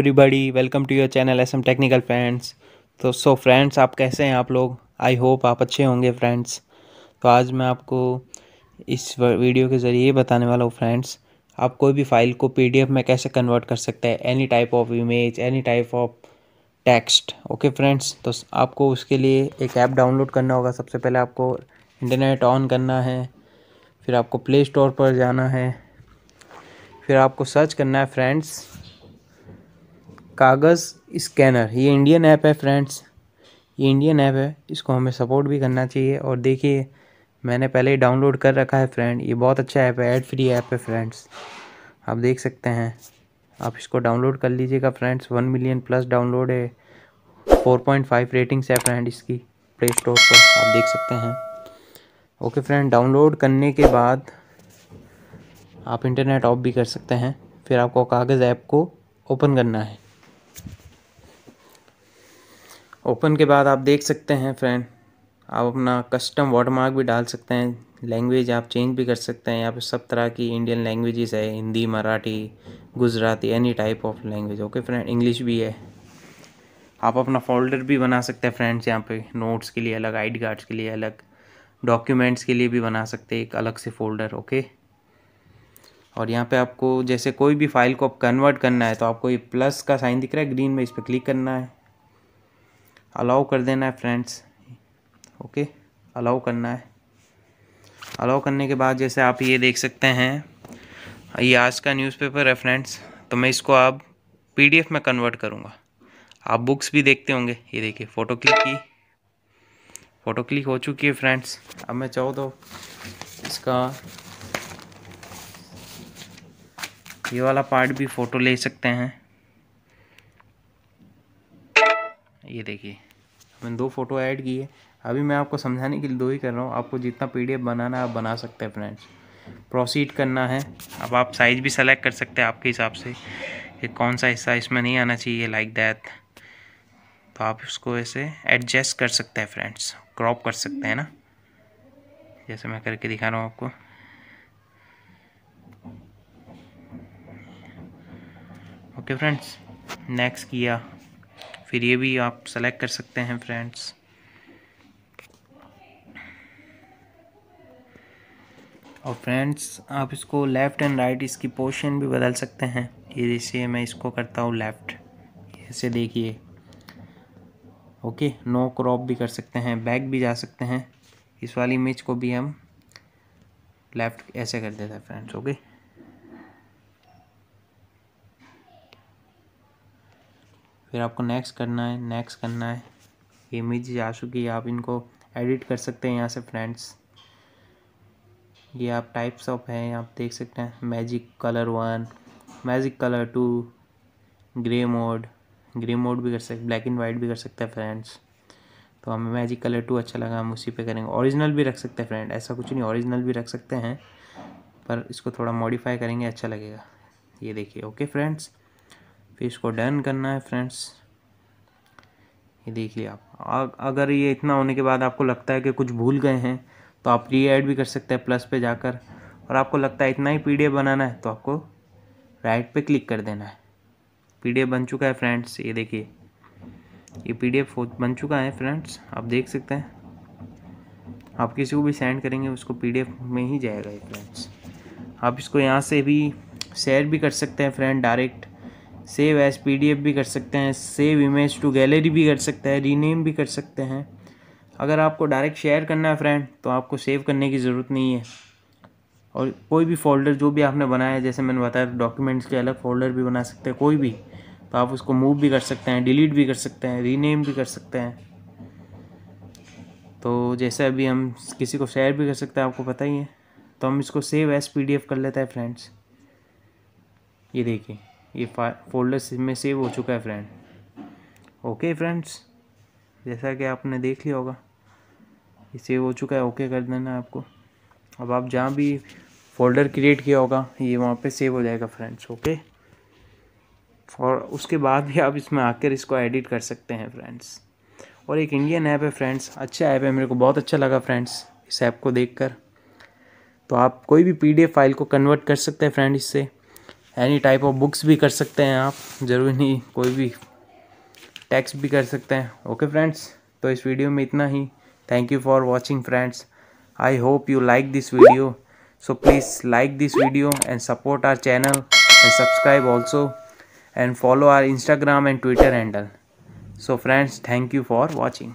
everybody welcome to your channel S M technical friends तो so friends आप कैसे हैं आप लोग आई होप आप अच्छे होंगे फ्रेंड्स तो आज मैं आपको इस वीडियो के ज़रिए बताने वाला हूँ फ्रेंड्स आप कोई भी फाइल को पी में कैसे कन्वर्ट कर सकते हैं any type of image any type of text okay friends तो आपको उसके लिए एक ऐप डाउनलोड करना होगा सबसे पहले आपको इंटरनेट ऑन करना है फिर आपको प्ले स्टोर पर जाना है फिर आपको सर्च करना है फ्रेंड्स कागज़ स्कैनर ये इंडियन ऐप है फ्रेंड्स ये इंडियन ऐप है इसको हमें सपोर्ट भी करना चाहिए और देखिए मैंने पहले ही डाउनलोड कर रखा है फ्रेंड ये बहुत अच्छा ऐप है एड फ्री ऐप है फ्रेंड्स आप देख सकते हैं आप इसको डाउनलोड कर लीजिएगा friends one million plus download है फोर पॉइंट फाइव रेटिंग्स है फ्रेंड इसकी प्ले स्टोर पर आप देख सकते हैं ओके फ्रेंड डाउनलोड करने के बाद आप इंटरनेट ऑफ भी कर सकते हैं फिर आपको कागज़ ऐप को ओपन करना है ओपन के बाद आप देख सकते हैं फ्रेंड आप अपना कस्टम वाटरमार्क भी डाल सकते हैं लैंग्वेज आप चेंज भी कर सकते हैं यहाँ पे सब तरह की इंडियन लैंग्वेजेस है Hindi Marathi Gujarati any type of language okay friend English भी है आप अपना फोल्डर भी बना सकते हैं फ्रेंड्स यहाँ पे नोट्स के लिए अलग आई कार्ड्स के लिए अलग डॉक्यूमेंट्स के लिए भी बना सकते हैं एक अलग से फोल्डर ओके और यहाँ पर आपको जैसे कोई भी फाइल को आप कन्वर्ट करना है तो आपको ये प्लस का साइन दिख रहा है ग्रीन में इस पर क्लिक करना है अलाउ कर देना है फ्रेंड्स ओके अलाउ करना है अलाउ करने के बाद जैसे आप ये देख सकते हैं ये आज का न्यूज़पेपर है फ्रेंड्स तो मैं इसको आप पीडीएफ में कन्वर्ट करूँगा आप बुक्स भी देखते होंगे ये देखिए फ़ोटो क्लिक की फ़ोटो क्लिक हो चुकी है फ्रेंड्स अब मैं चाहूँ तो इसका ये वाला पार्ट भी फ़ोटो ले सकते हैं ये देखिए मैंने दो फ़ोटो ऐड की है अभी मैं आपको समझाने के लिए दो ही कर रहा हूँ आपको जितना पी बनाना है आप बना सकते हैं फ्रेंड्स प्रोसीड करना है अब आप साइज़ भी सेलेक्ट कर सकते हैं आपके हिसाब से कि कौन सा हिस्सा इसमें नहीं आना चाहिए लाइक दैट तो आप उसको ऐसे एडजस्ट कर सकते हैं फ्रेंड्स क्रॉप कर सकते हैं ना जैसे मैं करके दिखा रहा हूँ आपको ओके फ्रेंड्स नेक्स्ट किया फिर ये भी आप सेलेक्ट कर सकते हैं फ्रेंड्स और फ्रेंड्स आप इसको लेफ़्ट एंड राइट इसकी पोशन भी बदल सकते हैं ये जैसे मैं इसको करता हूँ लेफ़्ट ऐसे देखिए ओके नो क्रॉप भी कर सकते हैं बैक भी जा सकते हैं इस वाली इमेज को भी हम लेफ़्ट ऐसे कर देते हैं फ्रेंड्स ओके फिर आपको नेक्स्ट करना है नेक्स्ट करना है इमेज आ चुकी है आप इनको एडिट कर सकते हैं यहाँ से फ्रेंड्स ये आप टाइप्स ऑफ हैं आप देख सकते हैं magic colour one magic colour two grey mode grey mode भी कर सकते ब्लैक एंड वाइट भी कर सकते हैं फ्रेंड्स तो हमें मैजिक कलर टू अच्छा लगा हम उसी पे करेंगे ओरिजिनल भी रख सकते हैं फ्रेंड ऐसा कुछ नहीं ओरिजिनल भी रख सकते हैं पर इसको थोड़ा मॉडिफाई करेंगे अच्छा लगेगा ये देखिए ओके फ्रेंड्स फिर इसको डन करना है फ्रेंड्स ये देखिए आप अगर ये इतना होने के बाद आपको लगता है कि कुछ भूल गए हैं तो आप री एड भी कर सकते हैं प्लस पे जाकर और आपको लगता है इतना ही पी बनाना है तो आपको राइट पे क्लिक कर देना है पी बन चुका है फ्रेंड्स ये देखिए ये पी बन चुका है फ्रेंड्स आप देख सकते हैं आप किसी को भी सेंड करेंगे उसको पी में ही जाएगा ये फ्रेंड्स आप इसको यहाँ से भी शेयर भी कर सकते हैं friend direct save as P भी कर सकते हैं सेव इमेज टू गैलरी भी कर सकते हैं रीनेम भी कर सकते हैं अगर आपको डायरेक्ट शेयर करना है फ्रेंड तो आपको सेव करने की ज़रूरत नहीं है और कोई भी फोल्डर जो भी आपने बनाया है जैसे मैंने बताया डॉक्यूमेंट्स के अलग फोल्डर भी बना सकते हैं कोई भी तो आप उसको मूव भी कर सकते हैं डिलीट भी कर सकते हैं रीनेम भी कर सकते हैं तो जैसे अभी हम किसी को शेयर भी कर सकते हैं आपको पता ही है तो हम इसको सेव एज पी कर लेते हैं फ्रेंड्स ये देखिए ये फोल्डर में सेव हो चुका है फ्रेंड ओके फ्रेंड्स जैसा कि आपने देख लिया होगा ये सेव हो चुका है ओके कर देना आपको अब आप जहाँ भी फोल्डर क्रिएट किया होगा ये वहाँ पे सेव हो जाएगा फ्रेंड्स ओके और उसके बाद भी आप इसमें आकर इसको एडिट कर सकते हैं फ्रेंड्स और एक इंडियन ऐप है फ्रेंड्स अच्छा ऐप है मेरे को बहुत अच्छा लगा फ्रेंड्स इस ऐप को देखकर तो आप कोई भी पीडीएफ फाइल को कन्वर्ट कर सकते हैं फ्रेंड इससे एनी टाइप ऑफ बुक्स भी कर सकते हैं आप जरूरी नहीं कोई भी टेक्स्ट भी कर सकते हैं ओके फ्रेंड्स तो इस वीडियो में इतना ही thank you for watching friends I hope you like this video so please like this video and support our channel and subscribe also and follow our Instagram and Twitter handle so friends thank you for watching